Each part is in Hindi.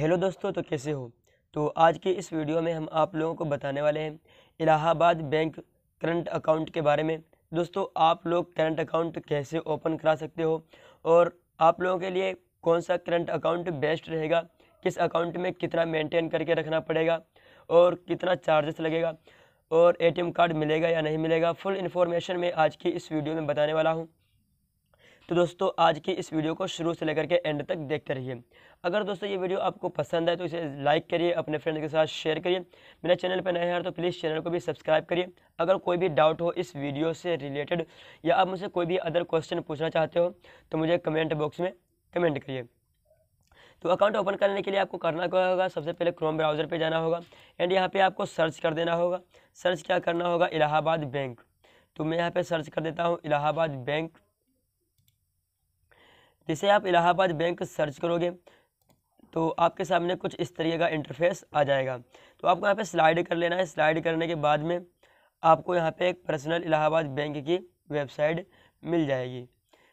हेलो दोस्तों तो कैसे हो तो आज के इस वीडियो में हम आप लोगों को बताने वाले हैं इलाहाबाद बैंक करंट अकाउंट के बारे में दोस्तों आप लोग करंट अकाउंट कैसे ओपन करा सकते हो और आप लोगों के लिए कौन सा करंट अकाउंट बेस्ट रहेगा किस अकाउंट में कितना मेंटेन करके रखना पड़ेगा और कितना चार्जेस लगेगा और ए कार्ड मिलेगा या नहीं मिलेगा फुल इन्फॉर्मेशन मैं आज की इस वीडियो में बताने वाला हूँ तो दोस्तों आज की इस वीडियो को शुरू से लेकर के एंड तक देखते रहिए अगर दोस्तों ये वीडियो आपको पसंद है तो इसे लाइक करिए अपने फ्रेंड के साथ शेयर करिए मेरे चैनल पर नए हैं तो प्लीज़ चैनल को भी सब्सक्राइब करिए अगर कोई भी डाउट हो इस वीडियो से रिलेटेड या आप मुझसे कोई भी अदर क्वेश्चन पूछना चाहते हो तो मुझे कमेंट बॉक्स में कमेंट करिए तो अकाउंट ओपन करने के लिए आपको करना क्या होगा सबसे पहले क्रोम ब्राउज़र पे जाना होगा एंड यहाँ पे आपको सर्च कर देना होगा सर्च क्या करना होगा इलाहाबाद बैंक तो मैं यहाँ पे सर्च कर देता हूँ इलाहाबाद बैंक जैसे आप इलाहाबाद बैंक सर्च करोगे तो आपके सामने कुछ इस तरीके का इंटरफेस आ जाएगा तो आपको यहाँ पे स्लाइड कर लेना है स्लाइड करने के बाद में आपको यहाँ पे एक पर्सनल इलाहाबाद बैंक की वेबसाइट मिल जाएगी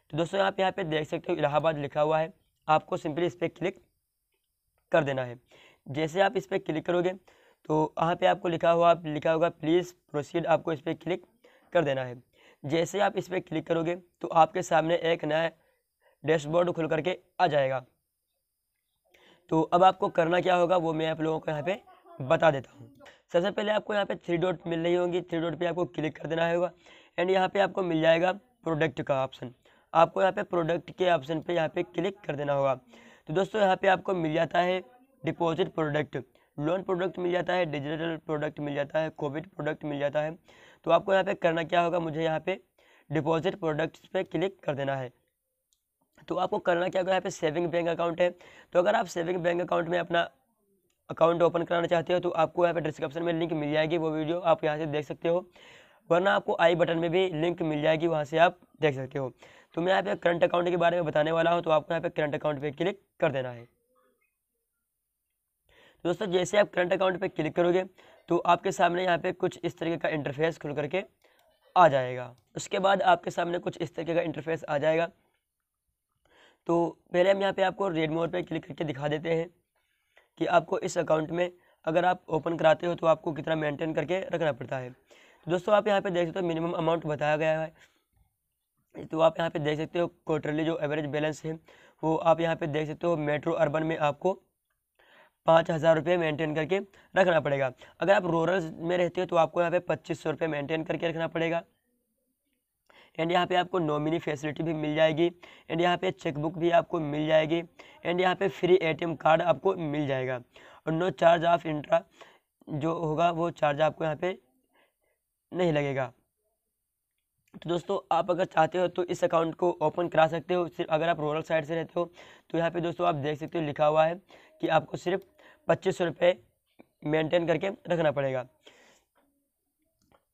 तो दोस्तों आप यहाँ पे देख सकते हो इलाहाबाद लिखा हुआ है आपको सिंपली इस पर क्लिक कर देना है जैसे आप इस पर क्लिक करोगे तो यहाँ पर आपको लिखा हुआ आप लिखा होगा प्लीज़ प्रोसीड आपको इस पर क्लिक कर देना है जैसे आप इस पर क्लिक करोगे तो आपके सामने एक नया डैशबोर्ड खुल करके आ जाएगा तो अब आपको करना क्या होगा वो मैं आप लोगों को यहाँ पे बता देता हूँ सबसे पहले आपको यहाँ पे थ्री डॉट मिल रही होंगी थ्री डॉट पे आपको क्लिक कर देना होगा एंड यहाँ पे आपको मिल जाएगा प्रोडक्ट का ऑप्शन आपको यहाँ पे प्रोडक्ट के ऑप्शन पे यहाँ पे क्लिक कर देना होगा तो दोस्तों यहाँ पे आपको मिल जाता है डिपॉजिट प्रोडक्ट लोन प्रोडक्ट मिल जाता है डिजिटल प्रोडक्ट मिल जाता है कोविड प्रोडक्ट मिल जाता है तो आपको यहाँ पर करना क्या होगा मुझे यहाँ पर डिपॉजिट प्रोडक्ट्स पर क्लिक कर देना है तो आपको करना क्या अगर यहाँ पे सेविंग बैंक अकाउंट है तो अगर आप सेविंग बैंक अकाउंट में अपना अकाउंट ओपन कराना चाहते हो तो आपको यहाँ पे डिस्क्रिप्शन में लिंक मिल जाएगी वो वीडियो आप यहाँ से देख सकते हो वरना आपको आई बटन में भी लिंक मिल जाएगी वहाँ से आप देख सकते हो तो मैं यहाँ पे करंट अकाउंट के बारे में बताने वाला हूँ तो आपको यहाँ पे करंट अकाउंट पे क्लिक कर देना है दोस्तों जैसे आप करंट अकाउंट पे क्लिक करोगे तो आपके सामने यहाँ पे कुछ इस तरीके का इंटरफेस खुल करके आ जाएगा उसके बाद आपके सामने कुछ इस तरीके का इंटरफेस आ जाएगा तो पहले हम यहाँ पे आपको रेड मोड पे क्लिक करके दिखा देते हैं कि आपको इस अकाउंट में अगर आप ओपन कराते हो तो आपको कितना मेंटेन करके रखना पड़ता है तो दोस्तों आप यहाँ पे देख सकते हो मिनिमम अमाउंट बताया गया है तो आप यहाँ पे देख सकते हो क्वार्टरली जो एवरेज बैलेंस है वो आप यहाँ पे देख सकते हो मेट्रो अर्बन में आपको पाँच हज़ार रुपये मेंटेन करके रखना पड़ेगा अगर आप रूरल में रहते हो तो आपको यहाँ पे पच्चीस सौ रुपये मेंटेन करके रखना पड़ेगा एंड यहाँ पे आपको नॉमिनी फैसिलिटी भी मिल जाएगी एंड यहाँ पे चेकबुक भी आपको मिल जाएगी एंड यहाँ पे फ्री एटीएम कार्ड आपको मिल जाएगा और नो चार्ज ऑफ इंट्रा जो होगा वो चार्ज आपको यहाँ पे नहीं लगेगा तो दोस्तों आप अगर चाहते हो तो इस अकाउंट को ओपन करा सकते हो सिर्फ अगर आप रूरल साइड से रहते हो तो यहाँ पे दोस्तों आप देख सकते हो लिखा हुआ है कि आपको सिर्फ पच्चीस सौ रुपये मेनटेन करके रखना पड़ेगा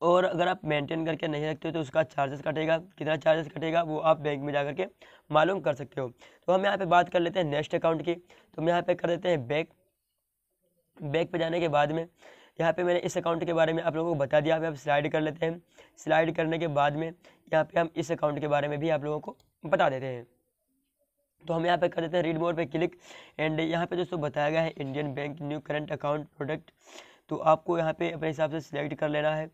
और अगर आप मेंटेन करके नहीं रखते हो तो उसका चार्जेस कटेगा कितना चार्जेस कटेगा वो आप बैंक में जा के मालूम कर सकते हो तो हम यहाँ पे बात कर लेते हैं नेक्स्ट अकाउंट की तो हम यहाँ पे कर देते हैं बैंक बैंक पे जाने के बाद में यहाँ पे मैंने इस अकाउंट के बारे में आप लोगों को बता दिया आप स्लाइड कर लेते हैं स्लाइड करने के बाद में यहाँ पर हम इस अकाउंट के बारे में भी आप लोगों को बता देते हैं तो हम यहाँ पे कर देते हैं रीड मोड पे क्लिक एंड यहाँ पे दोस्तों बताया गया है Indian bank new current account product तो आपको यहाँ पे अपने हिसाब से सिलेक्ट कर लेना है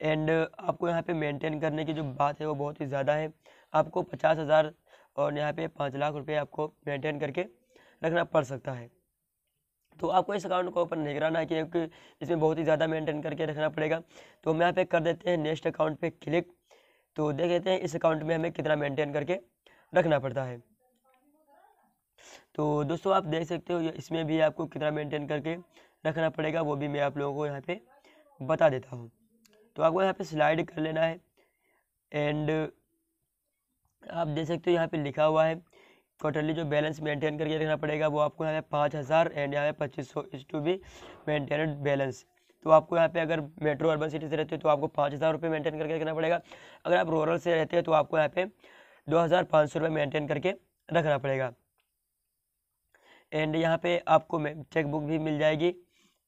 एंड uh, आपको यहाँ पे मेंटेन करने की जो बात है वो बहुत ही ज़्यादा है आपको पचास हज़ार और यहाँ पे पाँच लाख रुपए आपको मेंटेन करके रखना पड़ सकता है तो आपको इस अकाउंट को ओपन नहीं कराना है क्योंकि इसमें बहुत ही ज़्यादा मेंटेन करके रखना पड़ेगा तो हम यहाँ पे कर देते हैं नेक्स्ट अकाउंट पे क्लिक तो देख लेते हैं इस अकाउंट में हमें कितना मेंटेन करके रखना पड़ता है तो दोस्तों आप देख सकते हो इसमें भी आपको कितना मेंटेन करके रखना पड़ेगा वो भी मैं आप लोगों को यहाँ पे बता देता हूँ तो आपको यहाँ पे स्लाइड कर लेना है एंड uh, आप देख सकते हो यहाँ पे लिखा हुआ है क्वार्टरली जो बैलेंस मेंटेन करके रखना पड़ेगा वो आपको यहाँ पे पाँच हज़ार एंड यहाँ पे पच्चीस सौ is to be maintain balance तो आपको यहाँ पे अगर मेट्रो अर्बन सिटी से रहते हो तो आपको पाँच हज़ार रुपये मेंटेन करके रखना पड़ेगा अगर आप रूरल से रहते हो तो आपको यहाँ पे दो हज़ार पाँच सौ रुपये मेंटेन करके रखना पड़ेगा एंड यहाँ पे आपको चेक बुक भी मिल जाएगी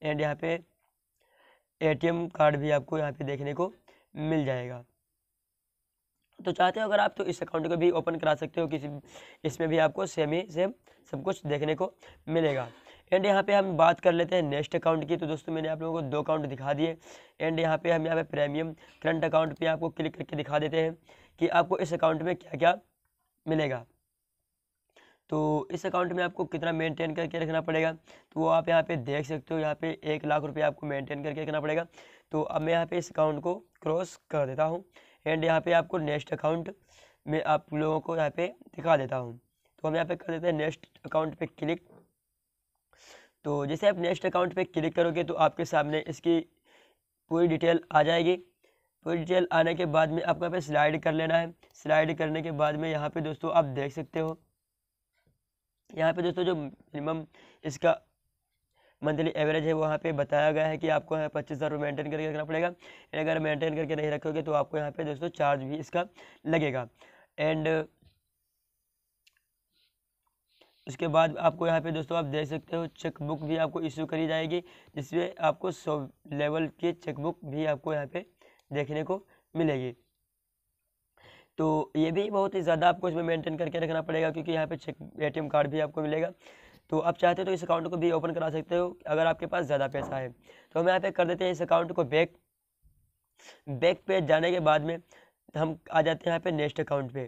एंड यहाँ पे एटीएम कार्ड भी आपको यहाँ पे देखने को मिल जाएगा तो चाहते हो अगर आप तो इस अकाउंट को भी ओपन करा सकते हो किसी इसमें भी आपको सेम ही सेम सब कुछ देखने को मिलेगा एंड यहाँ पे हम बात कर लेते हैं नेक्स्ट अकाउंट की तो दोस्तों मैंने आप लोगों को दो अकाउंट दिखा दिए एंड यहाँ पे हम यहाँ पे प्रीमियम करंट अकाउंट पे आपको क्लिक करके दिखा देते हैं कि आपको इस अकाउंट में क्या क्या मिलेगा तो इस अकाउंट में आपको कितना मेंटेन करके रखना पड़ेगा तो वो आप यहाँ पे देख सकते हो यहाँ पे एक लाख रुपये आपको मेंटेन करके रखना पड़ेगा तो अब मैं यहाँ पे इस अकाउंट को क्रॉस कर देता हूँ एंड यहाँ पे आपको नेक्स्ट अकाउंट में आप लोगों को यहाँ पे दिखा देता हूँ तो हम यहाँ पे कर देते हैं नेक्स्ट अकाउंट पर क्लिक तो जैसे आप नेक्स्ट अकाउंट पर क्लिक करोगे तो आपके सामने इसकी पूरी डिटेल आ जाएगी पूरी डिटेल आने के बाद में आपको यहाँ पर स्लाइड कर लेना है स्लाइड करने के बाद में यहाँ पर दोस्तों आप देख सकते हो यहाँ पे दोस्तों जो मिनिमम इसका मंथली एवरेज है वहाँ पे बताया गया है कि आपको यहाँ पच्चीस हज़ार रुपये मेंटेन करके रखना पड़ेगा अगर मेंटेन करके नहीं रखोगे तो आपको यहाँ पे दोस्तों चार्ज भी इसका लगेगा एंड उसके बाद आपको यहाँ पे दोस्तों आप देख सकते हो चेकबुक भी आपको इशू करी जाएगी जिसमें आपको सौ लेवल की चेकबुक भी आपको यहाँ पर देखने को मिलेगी तो ये भी बहुत ही ज़्यादा आपको इसमें मेंटेन करके रखना पड़ेगा क्योंकि यहाँ पे चेक एटीएम कार्ड भी आपको मिलेगा तो आप चाहते हो तो इस अकाउंट को भी ओपन करा सकते हो अगर आपके पास ज़्यादा पैसा है तो हम यहाँ पे कर देते हैं इस अकाउंट को बैक बैक पे जाने के बाद में हम आ जाते हैं यहाँ पर नेक्स्ट अकाउंट पर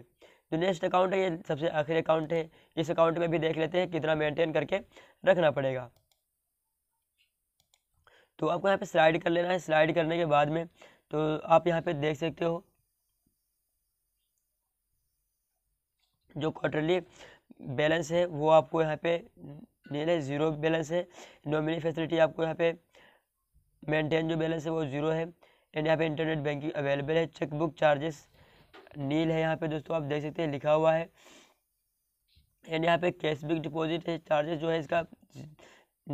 जो नेक्स्ट अकाउंट है ये सबसे आखिरी अकाउंट है इस अकाउंट में भी देख लेते हैं कितना मेनटेन करके रखना पड़ेगा तो आपको यहाँ पर स्लाइड कर लेना है स्लाइड करने के बाद में तो आप यहाँ पर देख सकते हो जो क्वार्टरली बैलेंस है वो आपको यहाँ पे नहीं ज़ीरो बैलेंस है नॉमिनी फैसिलिटी आपको यहाँ पे मेंटेन जो बैलेंस है वो ज़ीरो है एंड यहाँ पे इंटरनेट बैंकिंग अवेलेबल है चेकबुक चार्जेस नील है यहाँ पे दोस्तों आप देख सकते हैं लिखा हुआ है एंड यहाँ पे कैशबैक डिपॉजिट है चार्जेस जो है इसका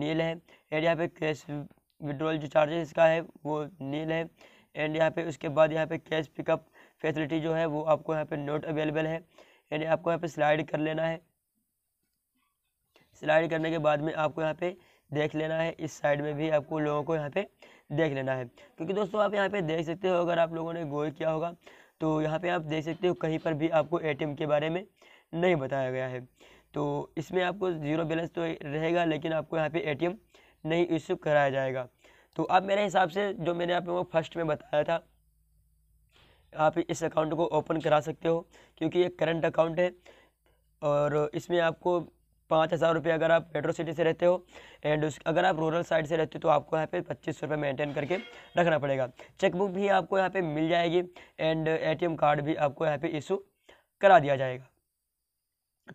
नील है एंड यहाँ पे कैश विड्रॉल जो चार्जेस इसका है वो नील है एंड यहाँ पे उसके बाद यहाँ पे कैश पिकअप फैसिलिटी जो है वो आपको यहाँ पे नोट अवेलेबल है यानी आपको यहाँ पे स्लाइड कर लेना है स्लाइड करने के बाद में आपको यहाँ पे देख लेना है इस साइड में भी आपको लोगों को यहाँ पे देख लेना है क्योंकि दोस्तों आप यहाँ पे देख सकते हो अगर आप लोगों ने गोल किया होगा तो यहाँ पे आप देख सकते हो कहीं पर भी आपको ए के बारे में नहीं बताया गया है तो इसमें आपको ज़ीरो बैलेंस तो रहेगा लेकिन आपको यहाँ पर ए नहीं इश्यू कराया जाएगा तो अब मेरे हिसाब से जो मैंने आप लोगों को फर्स्ट में बताया था आप इस अकाउंट को ओपन करा सकते हो क्योंकि ये करंट अकाउंट है और इसमें आपको पाँच हज़ार रुपये अगर आप मेट्रो सिटी से रहते हो एंड उस अगर आप रूरल साइड से रहते हो तो आपको यहाँ पे पच्चीस सौ रुपये मेंटेन करके रखना पड़ेगा चेकबुक भी आपको यहाँ पे मिल जाएगी एंड एटीएम कार्ड भी आपको यहाँ पे इशू करा दिया जाएगा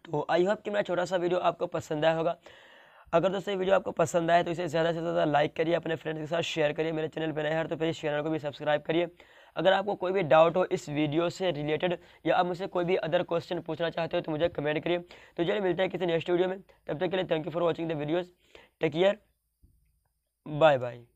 तो आई होप कि मेरा छोटा सा वीडियो आपको पसंद आया होगा अगर दोस्तों ये वीडियो आपको पसंद आए तो इसे ज़्यादा से ज़्यादा लाइक करिए अपने फ्रेंड्स के साथ शेयर करिए मेरे चैनल पर नए हर तो प्लीज़ चैनल को भी सब्सक्राइब करिए अगर आपको कोई भी डाउट हो इस वीडियो से रिलेटेड या आप मुझसे कोई भी अदर क्वेश्चन पूछना चाहते हो तो मुझे कमेंट करिए तो चलिए मिलता है किसी नेक्स्ट वीडियो में तब तक के लिए thank you for watching the videos take care bye bye